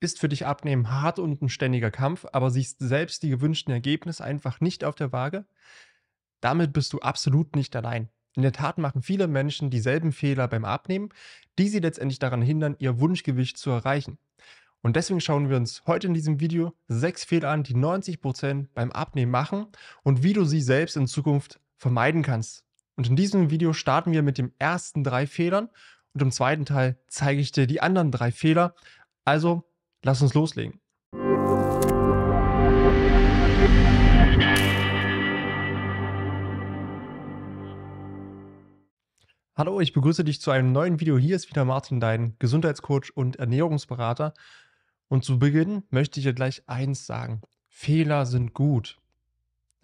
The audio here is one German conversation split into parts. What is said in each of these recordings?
ist für dich Abnehmen hart und ein ständiger Kampf, aber siehst selbst die gewünschten Ergebnisse einfach nicht auf der Waage, damit bist du absolut nicht allein. In der Tat machen viele Menschen dieselben Fehler beim Abnehmen, die sie letztendlich daran hindern, ihr Wunschgewicht zu erreichen. Und deswegen schauen wir uns heute in diesem Video sechs Fehler an, die 90% beim Abnehmen machen und wie du sie selbst in Zukunft vermeiden kannst. Und in diesem Video starten wir mit den ersten drei Fehlern und im zweiten Teil zeige ich dir die anderen drei Fehler. Also Lass uns loslegen. Hallo, ich begrüße dich zu einem neuen Video. Hier ist wieder Martin, dein Gesundheitscoach und Ernährungsberater. Und zu Beginn möchte ich dir gleich eins sagen. Fehler sind gut.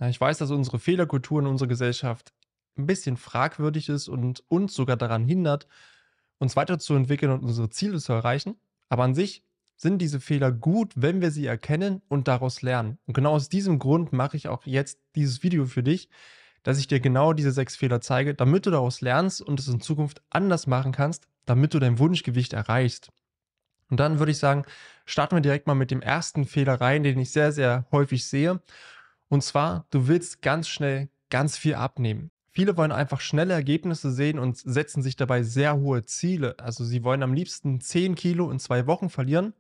ich weiß, dass unsere Fehlerkultur in unserer Gesellschaft ein bisschen fragwürdig ist und uns sogar daran hindert, uns weiterzuentwickeln und unsere Ziele zu erreichen. Aber an sich sind diese Fehler gut, wenn wir sie erkennen und daraus lernen. Und genau aus diesem Grund mache ich auch jetzt dieses Video für dich, dass ich dir genau diese sechs Fehler zeige, damit du daraus lernst und es in Zukunft anders machen kannst, damit du dein Wunschgewicht erreichst. Und dann würde ich sagen, starten wir direkt mal mit dem ersten Fehler rein, den ich sehr, sehr häufig sehe. Und zwar, du willst ganz schnell ganz viel abnehmen. Viele wollen einfach schnelle Ergebnisse sehen und setzen sich dabei sehr hohe Ziele. Also sie wollen am liebsten 10 Kilo in zwei Wochen verlieren.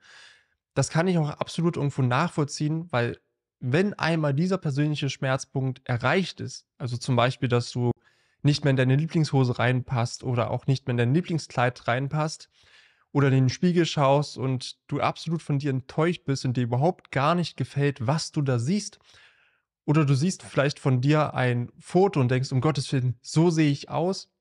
Das kann ich auch absolut irgendwo nachvollziehen, weil wenn einmal dieser persönliche Schmerzpunkt erreicht ist, also zum Beispiel, dass du nicht mehr in deine Lieblingshose reinpasst oder auch nicht mehr in dein Lieblingskleid reinpasst oder in den Spiegel schaust und du absolut von dir enttäuscht bist und dir überhaupt gar nicht gefällt, was du da siehst, oder du siehst vielleicht von dir ein Foto und denkst, um Gottes Willen, so sehe ich aus.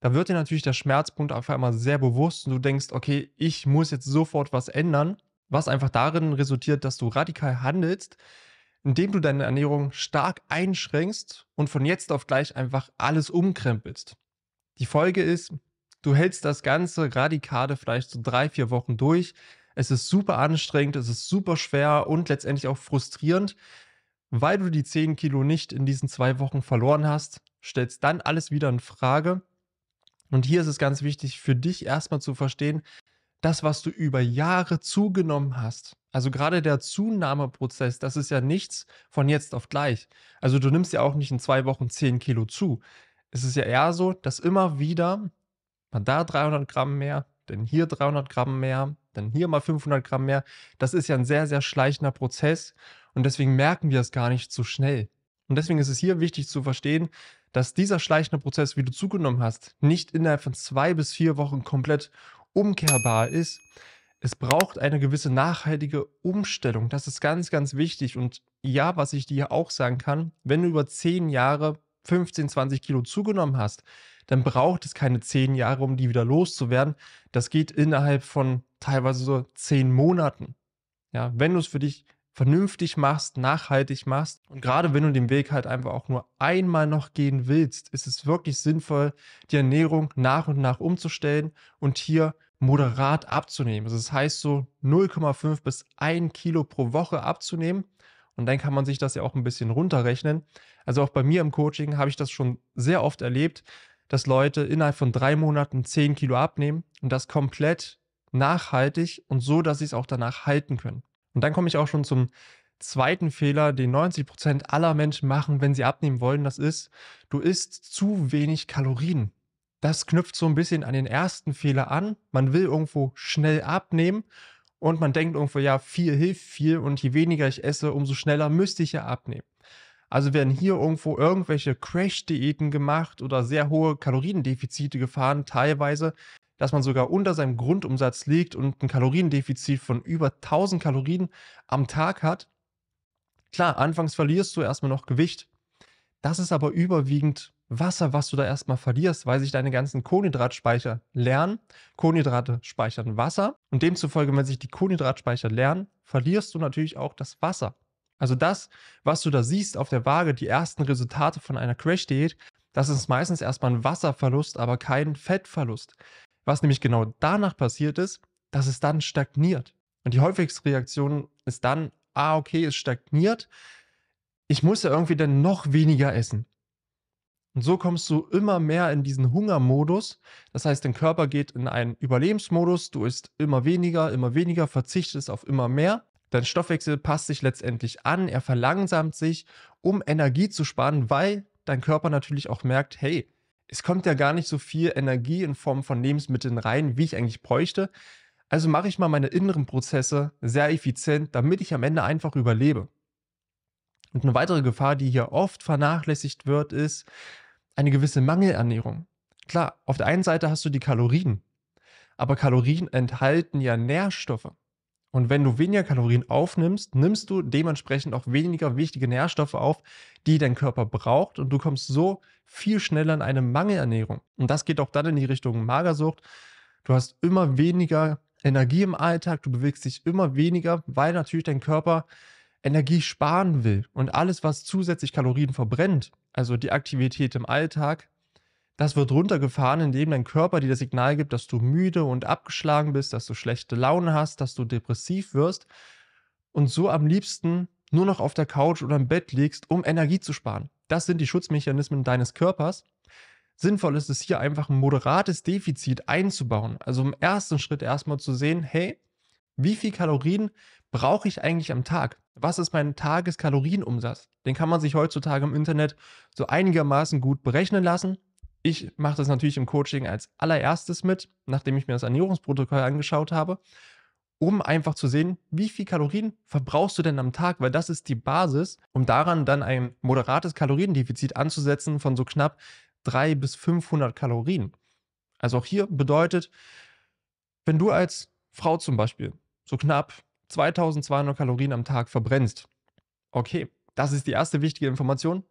Da wird dir natürlich der Schmerzpunkt auf einmal sehr bewusst und du denkst, okay, ich muss jetzt sofort was ändern, was einfach darin resultiert, dass du radikal handelst, indem du deine Ernährung stark einschränkst und von jetzt auf gleich einfach alles umkrempelst. Die Folge ist, du hältst das ganze Radikale vielleicht so drei, vier Wochen durch. Es ist super anstrengend, es ist super schwer und letztendlich auch frustrierend, weil du die 10 Kilo nicht in diesen zwei Wochen verloren hast, stellst dann alles wieder in Frage. Und hier ist es ganz wichtig für dich erstmal zu verstehen, das, was du über Jahre zugenommen hast, also gerade der Zunahmeprozess, das ist ja nichts von jetzt auf gleich. Also du nimmst ja auch nicht in zwei Wochen 10 Kilo zu. Es ist ja eher so, dass immer wieder, man da 300 Gramm mehr, denn hier 300 Gramm mehr, dann hier mal 500 Gramm mehr. Das ist ja ein sehr, sehr schleichender Prozess und deswegen merken wir es gar nicht so schnell. Und deswegen ist es hier wichtig zu verstehen, dass dieser schleichende Prozess, wie du zugenommen hast, nicht innerhalb von zwei bis vier Wochen komplett umkehrbar ist. Es braucht eine gewisse nachhaltige Umstellung. Das ist ganz, ganz wichtig. Und ja, was ich dir auch sagen kann, wenn du über zehn Jahre 15, 20 Kilo zugenommen hast, dann braucht es keine zehn Jahre, um die wieder loszuwerden. Das geht innerhalb von teilweise so zehn Monaten. Ja, wenn du es für dich vernünftig machst, nachhaltig machst. Und gerade wenn du den Weg halt einfach auch nur einmal noch gehen willst, ist es wirklich sinnvoll, die Ernährung nach und nach umzustellen und hier moderat abzunehmen. Also das heißt so 0,5 bis 1 Kilo pro Woche abzunehmen. Und dann kann man sich das ja auch ein bisschen runterrechnen. Also auch bei mir im Coaching habe ich das schon sehr oft erlebt, dass Leute innerhalb von drei Monaten 10 Kilo abnehmen und das komplett nachhaltig und so, dass sie es auch danach halten können. Und dann komme ich auch schon zum zweiten Fehler, den 90% Prozent aller Menschen machen, wenn sie abnehmen wollen. Das ist, du isst zu wenig Kalorien. Das knüpft so ein bisschen an den ersten Fehler an. Man will irgendwo schnell abnehmen und man denkt irgendwo, ja, viel hilft viel und je weniger ich esse, umso schneller müsste ich ja abnehmen. Also werden hier irgendwo irgendwelche Crash-Diäten gemacht oder sehr hohe Kaloriendefizite gefahren, teilweise, dass man sogar unter seinem Grundumsatz liegt und ein Kaloriendefizit von über 1000 Kalorien am Tag hat. Klar, anfangs verlierst du erstmal noch Gewicht. Das ist aber überwiegend Wasser, was du da erstmal verlierst, weil sich deine ganzen Kohlenhydratspeicher lernen. Kohlenhydrate speichern Wasser und demzufolge, wenn sich die Kohlenhydratspeicher lernen, verlierst du natürlich auch das Wasser. Also das, was du da siehst auf der Waage, die ersten Resultate von einer Crash-Diät, das ist meistens erstmal ein Wasserverlust, aber kein Fettverlust. Was nämlich genau danach passiert ist, dass es dann stagniert. Und die häufigste Reaktion ist dann, ah, okay, es stagniert. Ich muss ja irgendwie dann noch weniger essen. Und so kommst du immer mehr in diesen Hungermodus. Das heißt, dein Körper geht in einen Überlebensmodus. Du isst immer weniger, immer weniger, verzichtest auf immer mehr. Dein Stoffwechsel passt sich letztendlich an. Er verlangsamt sich, um Energie zu sparen, weil dein Körper natürlich auch merkt, hey, es kommt ja gar nicht so viel Energie in Form von Lebensmitteln rein, wie ich eigentlich bräuchte. Also mache ich mal meine inneren Prozesse sehr effizient, damit ich am Ende einfach überlebe. Und eine weitere Gefahr, die hier oft vernachlässigt wird, ist eine gewisse Mangelernährung. Klar, auf der einen Seite hast du die Kalorien, aber Kalorien enthalten ja Nährstoffe. Und wenn du weniger Kalorien aufnimmst, nimmst du dementsprechend auch weniger wichtige Nährstoffe auf, die dein Körper braucht. Und du kommst so viel schneller in eine Mangelernährung. Und das geht auch dann in die Richtung Magersucht. Du hast immer weniger Energie im Alltag, du bewegst dich immer weniger, weil natürlich dein Körper Energie sparen will. Und alles, was zusätzlich Kalorien verbrennt, also die Aktivität im Alltag, das wird runtergefahren, indem dein Körper dir das Signal gibt, dass du müde und abgeschlagen bist, dass du schlechte Laune hast, dass du depressiv wirst und so am liebsten nur noch auf der Couch oder im Bett liegst, um Energie zu sparen. Das sind die Schutzmechanismen deines Körpers. Sinnvoll ist es hier einfach ein moderates Defizit einzubauen. Also im ersten Schritt erstmal zu sehen, hey, wie viel Kalorien brauche ich eigentlich am Tag? Was ist mein Tageskalorienumsatz? Den kann man sich heutzutage im Internet so einigermaßen gut berechnen lassen. Ich mache das natürlich im Coaching als allererstes mit, nachdem ich mir das Ernährungsprotokoll angeschaut habe, um einfach zu sehen, wie viel Kalorien verbrauchst du denn am Tag, weil das ist die Basis, um daran dann ein moderates Kaloriendefizit anzusetzen von so knapp 300 bis 500 Kalorien. Also auch hier bedeutet, wenn du als Frau zum Beispiel so knapp 2200 Kalorien am Tag verbrennst, okay, das ist die erste wichtige Information,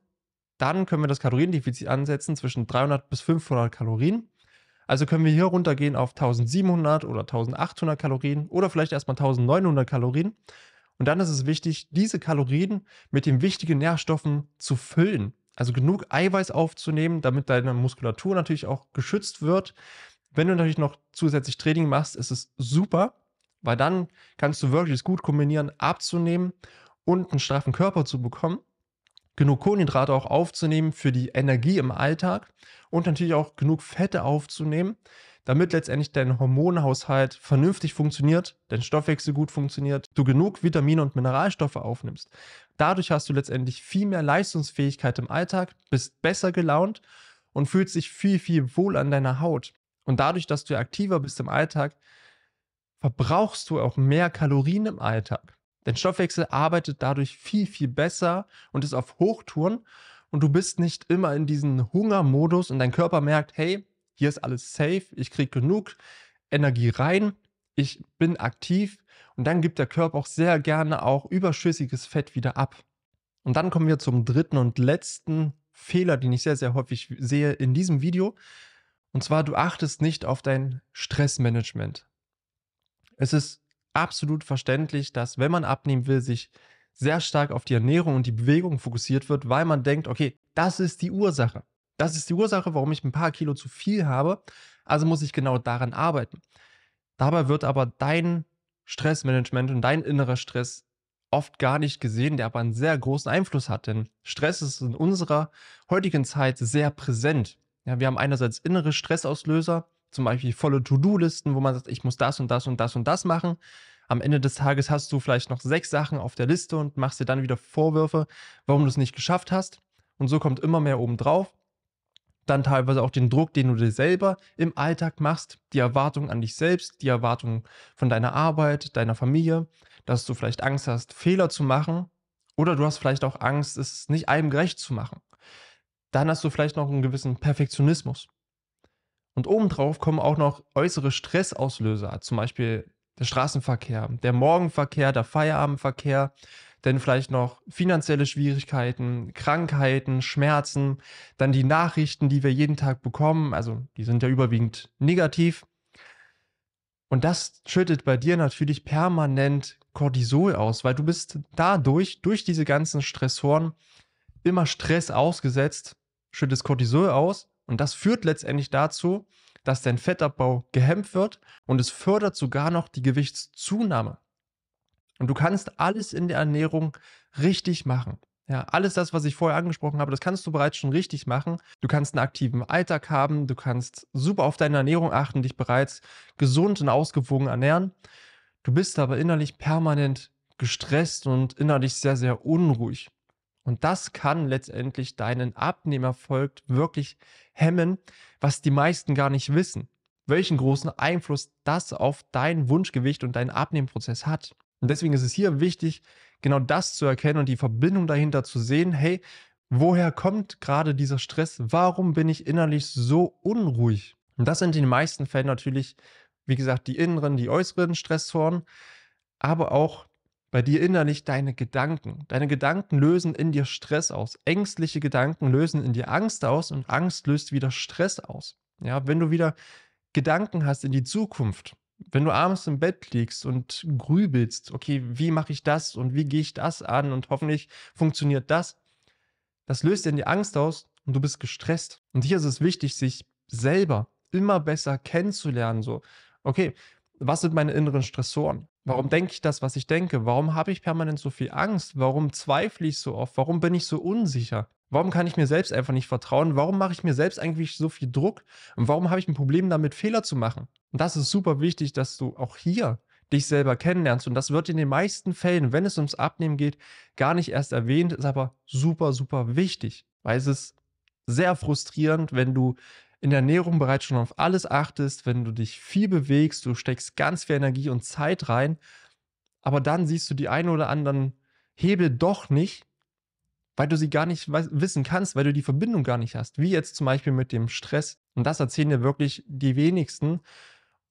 dann können wir das Kaloriendefizit ansetzen zwischen 300 bis 500 Kalorien. Also können wir hier runtergehen auf 1700 oder 1800 Kalorien oder vielleicht erstmal 1900 Kalorien. Und dann ist es wichtig, diese Kalorien mit den wichtigen Nährstoffen zu füllen. Also genug Eiweiß aufzunehmen, damit deine Muskulatur natürlich auch geschützt wird. Wenn du natürlich noch zusätzlich Training machst, ist es super, weil dann kannst du wirklich gut kombinieren, abzunehmen und einen straffen Körper zu bekommen genug Kohlenhydrate auch aufzunehmen für die Energie im Alltag und natürlich auch genug Fette aufzunehmen, damit letztendlich dein Hormonhaushalt vernünftig funktioniert, dein Stoffwechsel gut funktioniert, du genug Vitamine und Mineralstoffe aufnimmst. Dadurch hast du letztendlich viel mehr Leistungsfähigkeit im Alltag, bist besser gelaunt und fühlst dich viel, viel wohl an deiner Haut. Und dadurch, dass du aktiver bist im Alltag, verbrauchst du auch mehr Kalorien im Alltag. Dein Stoffwechsel arbeitet dadurch viel, viel besser und ist auf Hochtouren und du bist nicht immer in diesem Hungermodus und dein Körper merkt, hey, hier ist alles safe, ich kriege genug Energie rein, ich bin aktiv und dann gibt der Körper auch sehr gerne auch überschüssiges Fett wieder ab. Und dann kommen wir zum dritten und letzten Fehler, den ich sehr, sehr häufig sehe in diesem Video. Und zwar, du achtest nicht auf dein Stressmanagement. Es ist absolut verständlich, dass wenn man abnehmen will, sich sehr stark auf die Ernährung und die Bewegung fokussiert wird, weil man denkt, okay, das ist die Ursache. Das ist die Ursache, warum ich ein paar Kilo zu viel habe. Also muss ich genau daran arbeiten. Dabei wird aber dein Stressmanagement und dein innerer Stress oft gar nicht gesehen, der aber einen sehr großen Einfluss hat. Denn Stress ist in unserer heutigen Zeit sehr präsent. Ja, wir haben einerseits innere Stressauslöser, zum Beispiel volle To-Do-Listen, wo man sagt, ich muss das und das und das und das machen. Am Ende des Tages hast du vielleicht noch sechs Sachen auf der Liste und machst dir dann wieder Vorwürfe, warum du es nicht geschafft hast. Und so kommt immer mehr obendrauf. Dann teilweise auch den Druck, den du dir selber im Alltag machst, die Erwartung an dich selbst, die Erwartung von deiner Arbeit, deiner Familie, dass du vielleicht Angst hast, Fehler zu machen oder du hast vielleicht auch Angst, es nicht allem gerecht zu machen. Dann hast du vielleicht noch einen gewissen Perfektionismus und obendrauf kommen auch noch äußere Stressauslöser, zum Beispiel der Straßenverkehr, der Morgenverkehr, der Feierabendverkehr, dann vielleicht noch finanzielle Schwierigkeiten, Krankheiten, Schmerzen, dann die Nachrichten, die wir jeden Tag bekommen, also die sind ja überwiegend negativ. Und das schüttet bei dir natürlich permanent Cortisol aus, weil du bist dadurch, durch diese ganzen Stressoren, immer Stress ausgesetzt, schüttest Cortisol aus und das führt letztendlich dazu, dass dein Fettabbau gehemmt wird und es fördert sogar noch die Gewichtszunahme. Und du kannst alles in der Ernährung richtig machen. Ja, alles das, was ich vorher angesprochen habe, das kannst du bereits schon richtig machen. Du kannst einen aktiven Alltag haben, du kannst super auf deine Ernährung achten, dich bereits gesund und ausgewogen ernähren. Du bist aber innerlich permanent gestresst und innerlich sehr, sehr unruhig. Und das kann letztendlich deinen Abnehmerfolg wirklich hemmen, was die meisten gar nicht wissen. Welchen großen Einfluss das auf dein Wunschgewicht und deinen Abnehmprozess hat. Und deswegen ist es hier wichtig, genau das zu erkennen und die Verbindung dahinter zu sehen. Hey, woher kommt gerade dieser Stress? Warum bin ich innerlich so unruhig? Und das sind in den meisten Fällen natürlich, wie gesagt, die inneren, die äußeren Stressoren, aber auch bei dir innerlich deine Gedanken. Deine Gedanken lösen in dir Stress aus. Ängstliche Gedanken lösen in dir Angst aus und Angst löst wieder Stress aus. Ja, wenn du wieder Gedanken hast in die Zukunft, wenn du abends im Bett liegst und grübelst, okay, wie mache ich das und wie gehe ich das an und hoffentlich funktioniert das, das löst in dir Angst aus und du bist gestresst. Und hier ist es wichtig, sich selber immer besser kennenzulernen, so, okay, was sind meine inneren Stressoren? Warum denke ich das, was ich denke? Warum habe ich permanent so viel Angst? Warum zweifle ich so oft? Warum bin ich so unsicher? Warum kann ich mir selbst einfach nicht vertrauen? Warum mache ich mir selbst eigentlich so viel Druck? Und warum habe ich ein Problem damit, Fehler zu machen? Und das ist super wichtig, dass du auch hier dich selber kennenlernst. Und das wird in den meisten Fällen, wenn es ums Abnehmen geht, gar nicht erst erwähnt, ist aber super, super wichtig, weil es ist sehr frustrierend, wenn du in der Ernährung bereits schon auf alles achtest, wenn du dich viel bewegst, du steckst ganz viel Energie und Zeit rein, aber dann siehst du die einen oder anderen Hebel doch nicht, weil du sie gar nicht wissen kannst, weil du die Verbindung gar nicht hast. Wie jetzt zum Beispiel mit dem Stress. Und das erzählen dir wirklich die wenigsten.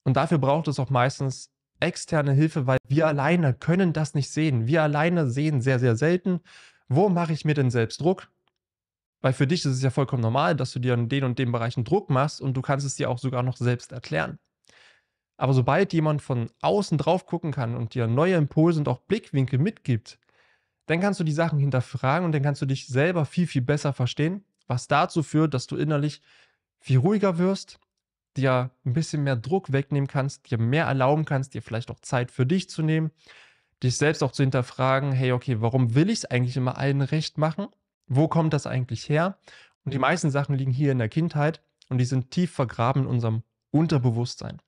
Und dafür braucht es auch meistens externe Hilfe, weil wir alleine können das nicht sehen. Wir alleine sehen sehr, sehr selten, wo mache ich mir denn selbst Druck? Weil für dich ist es ja vollkommen normal, dass du dir in den und den Bereichen Druck machst und du kannst es dir auch sogar noch selbst erklären. Aber sobald jemand von außen drauf gucken kann und dir neue Impulse und auch Blickwinkel mitgibt, dann kannst du die Sachen hinterfragen und dann kannst du dich selber viel, viel besser verstehen, was dazu führt, dass du innerlich viel ruhiger wirst, dir ein bisschen mehr Druck wegnehmen kannst, dir mehr erlauben kannst, dir vielleicht auch Zeit für dich zu nehmen, dich selbst auch zu hinterfragen, hey, okay, warum will ich es eigentlich immer allen recht machen? Wo kommt das eigentlich her? Und die meisten Sachen liegen hier in der Kindheit und die sind tief vergraben in unserem Unterbewusstsein.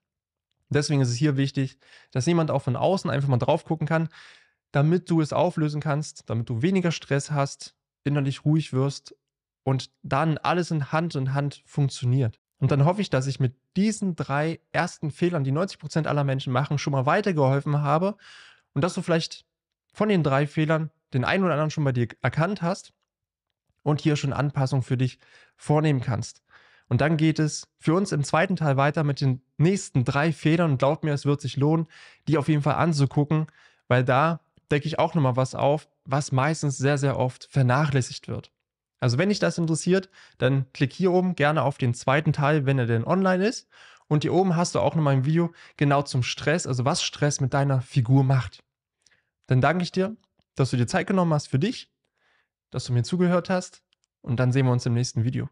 Deswegen ist es hier wichtig, dass jemand auch von außen einfach mal drauf gucken kann, damit du es auflösen kannst, damit du weniger Stress hast, innerlich ruhig wirst und dann alles in Hand in Hand funktioniert. Und dann hoffe ich, dass ich mit diesen drei ersten Fehlern, die 90% Prozent aller Menschen machen, schon mal weitergeholfen habe und dass du vielleicht von den drei Fehlern den einen oder anderen schon bei dir erkannt hast und hier schon Anpassungen für dich vornehmen kannst. Und dann geht es für uns im zweiten Teil weiter mit den nächsten drei Federn. Und glaub mir, es wird sich lohnen, die auf jeden Fall anzugucken, weil da decke ich auch nochmal was auf, was meistens sehr, sehr oft vernachlässigt wird. Also wenn dich das interessiert, dann klick hier oben gerne auf den zweiten Teil, wenn er denn online ist. Und hier oben hast du auch nochmal ein Video genau zum Stress, also was Stress mit deiner Figur macht. Dann danke ich dir, dass du dir Zeit genommen hast für dich dass du mir zugehört hast und dann sehen wir uns im nächsten Video.